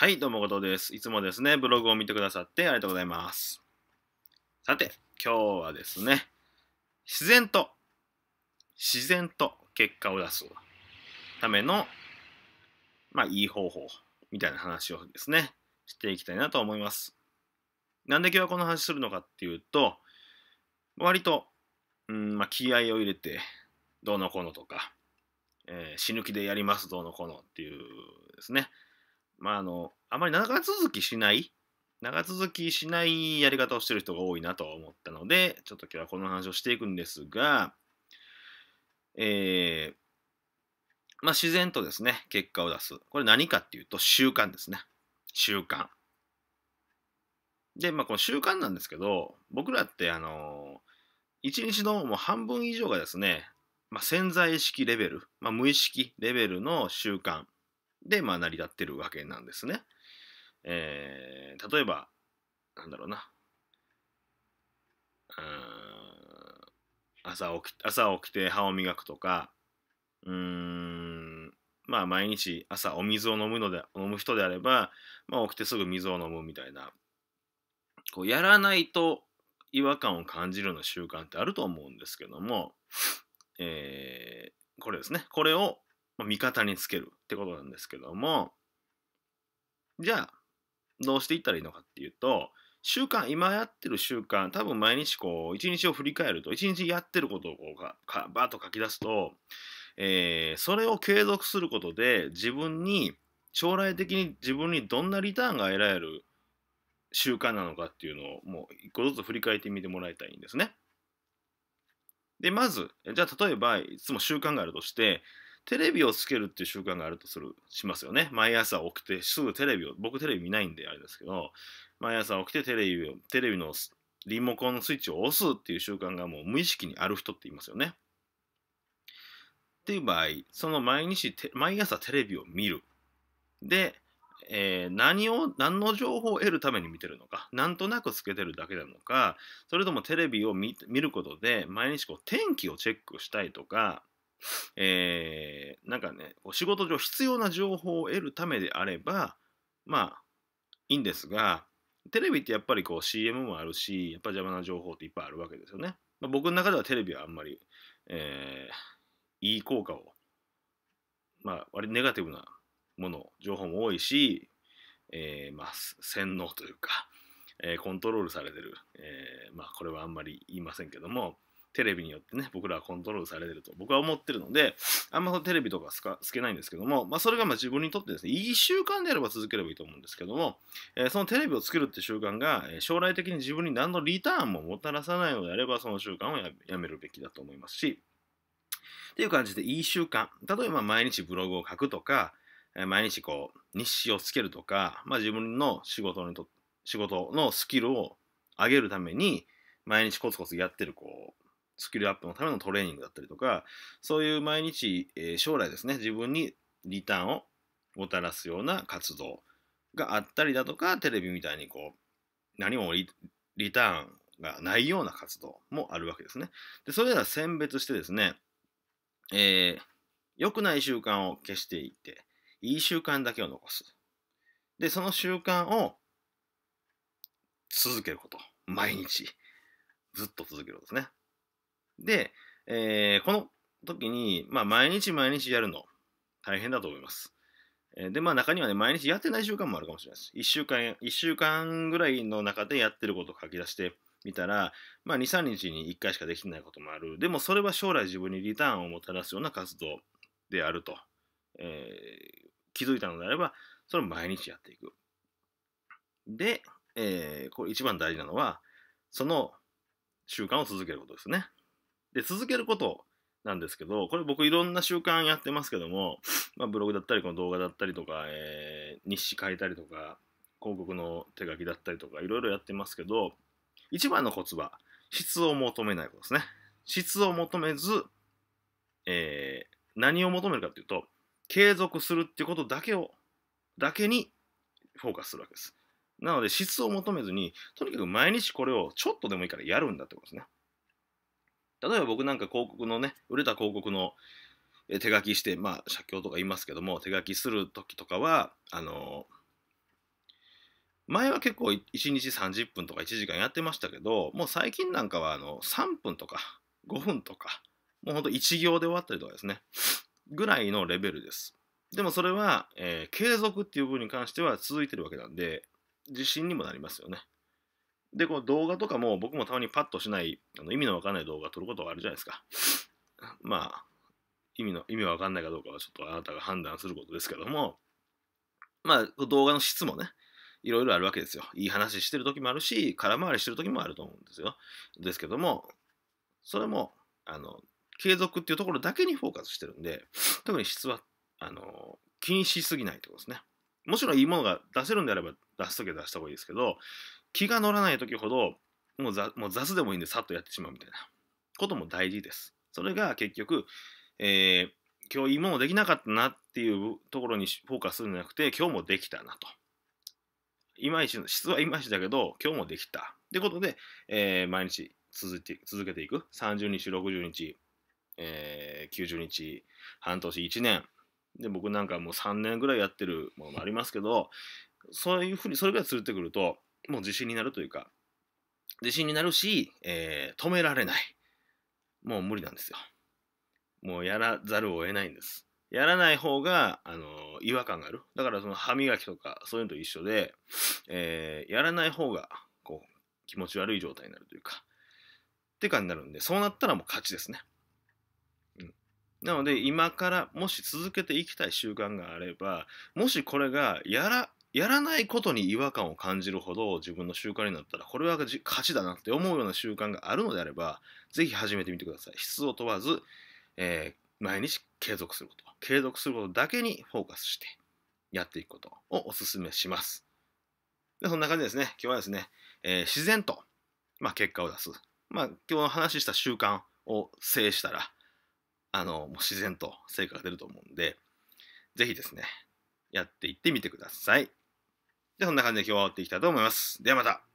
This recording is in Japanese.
はい、どうも後藤です。いつもですね、ブログを見てくださってありがとうございます。さて、今日はですね、自然と、自然と結果を出すための、まあ、いい方法みたいな話をですね、していきたいなと思います。なんで今日はこの話するのかっていうと、割と、うんまあ、気合を入れて、どうのこうのとか、えー、死ぬ気でやります、どうのこうのっていうですね、まあ、あの、あまり長続きしない、長続きしないやり方をしてる人が多いなと思ったので、ちょっと今日はこの話をしていくんですが、えー、まあ、自然とですね、結果を出す。これ何かっていうと、習慣ですね。習慣。で、まあ、この習慣なんですけど、僕らって、あの一日のもう半分以上がですね、まあ、潜在意識レベル、まあ、無意識レベルの習慣で、まあ、成り立ってるわけなんですね。えー、例えば、なんだろうな。うん朝起き朝起きて歯を磨くとか、うーん、まあ毎日朝お水を飲むので、飲む人であれば、まあ起きてすぐ水を飲むみたいな、こうやらないと違和感を感じるような習慣ってあると思うんですけども、えー、これですね。これをまあ、味方につけるってことなんですけどもじゃあどうしていったらいいのかっていうと習慣今やってる習慣多分毎日こう一日を振り返ると一日やってることをこうかかバーッと書き出すと、えー、それを継続することで自分に将来的に自分にどんなリターンが得られる習慣なのかっていうのをもう一個ずつ振り返ってみてもらいたいんですね。でまずじゃあ例えばいつも習慣があるとしてテレビをつけるっていう習慣があるとする、しますよね。毎朝起きて、すぐテレビを、僕テレビ見ないんであれですけど、毎朝起きてテレビを、テレビのリモコンのスイッチを押すっていう習慣がもう無意識にある人っていますよね。っていう場合、その毎日、毎朝テレビを見る。で、えー、何を、何の情報を得るために見てるのか、なんとなくつけてるだけなのか、それともテレビを見ることで、毎日こう天気をチェックしたいとか、えー、なんかね、お仕事上必要な情報を得るためであれば、まあ、いいんですが、テレビってやっぱりこう CM もあるし、やっぱ邪魔な情報っていっぱいあるわけですよね。まあ、僕の中ではテレビはあんまり、えー、いい効果を、まあ、割ネガティブなもの、情報も多いし、えー、まあ、洗脳というか、えー、コントロールされてる、えー、まあ、これはあんまり言いませんけども、テレビによってね、僕らはコントロールされてると僕は思ってるので、あんまテレビとかつけないんですけども、まあ、それがま自分にとってですね、いい習慣であれば続ければいいと思うんですけども、えー、そのテレビをつけるって習慣が、え将来的に自分に何のリターンももたらさないのであれば、その習慣をやめるべきだと思いますし、っていう感じでいい習慣、例えば毎日ブログを書くとか、毎日こう日誌をつけるとか、まあ、自分の仕事にと仕事のスキルを上げるために毎日コツコツやってるこう、スキルアップのためのトレーニングだったりとか、そういう毎日、えー、将来ですね、自分にリターンをもたらすような活動があったりだとか、テレビみたいにこう、何もリターンがないような活動もあるわけですね。で、それら選別してですね、えー、良くない習慣を消していって、いい習慣だけを残す。で、その習慣を続けること。毎日。ずっと続けることですね。で、えー、この時に、まあ、毎日毎日やるの大変だと思います。で、まあ中にはね、毎日やってない習慣もあるかもしれないです。1週間、1週間ぐらいの中でやってることを書き出してみたら、まあ2、3日に1回しかできないこともある。でもそれは将来自分にリターンをもたらすような活動であると、えー、気づいたのであれば、それを毎日やっていく。で、えー、これ一番大事なのは、その習慣を続けることですね。で、続けることなんですけど、これ僕いろんな習慣やってますけども、まあ、ブログだったり、この動画だったりとか、えー、日誌書いたりとか、広告の手書きだったりとか、いろいろやってますけど、一番のコツは、質を求めないことですね。質を求めず、えー、何を求めるかっていうと、継続するっていうことだけを、だけにフォーカスするわけです。なので質を求めずに、とにかく毎日これをちょっとでもいいからやるんだってことですね。例えば僕なんか広告のね、売れた広告の手書きして、まあ、写経とか言いますけども、手書きする時とかは、あの、前は結構1日30分とか1時間やってましたけど、もう最近なんかはあの3分とか5分とか、もうほんと1行で終わったりとかですね、ぐらいのレベルです。でもそれは、えー、継続っていう部分に関しては続いてるわけなんで、自信にもなりますよね。で、この動画とかも僕もたまにパッとしないあの意味のわかんない動画撮ることがあるじゃないですか。まあ、意味の、意味わかんないかどうかはちょっとあなたが判断することですけども、まあ、動画の質もね、いろいろあるわけですよ。いい話してる時もあるし、空回りしてる時もあると思うんですよ。ですけども、それも、あの、継続っていうところだけにフォーカスしてるんで、特に質は、あの、気にしすぎないってことですね。もちろんいいものが出せるんであれば出すときは出した方がいいですけど、気が乗らない時ほどもうざもう雑でもいいんでさっとやってしまうみたいなことも大事です。それが結局、えー、今日いいものできなかったなっていうところにフォーカスするんじゃなくて今日もできたなと。いまいち質はいまいちだけど今日もできた。ってことで、えー、毎日続いて続けていく30日60日、えー、90日半年1年で僕なんかもう3年ぐらいやってるものもありますけどそういうふうにそれぐらい連れてくるともう自信になるというか、自信になるし、えー、止められない。もう無理なんですよ。もうやらざるを得ないんです。やらない方が、あのー、違和感がある。だからその歯磨きとかそういうのと一緒で、えー、やらない方が、こう、気持ち悪い状態になるというか、って感じになるんで、そうなったらもう勝ちですね。うん。なので、今からもし続けていきたい習慣があれば、もしこれがやらやらないことに違和感を感じるほど自分の習慣になったらこれは勝ちだなって思うような習慣があるのであればぜひ始めてみてください質を問わず、えー、毎日継続すること継続することだけにフォーカスしてやっていくことをお勧めしますでそんな感じですね今日はですね、えー、自然と、まあ、結果を出す、まあ、今日の話した習慣を制したらあのもう自然と成果が出ると思うんでぜひですねやっていってみてくださいで、そんな感じで今日は終わっていきたいと思います。ではまた。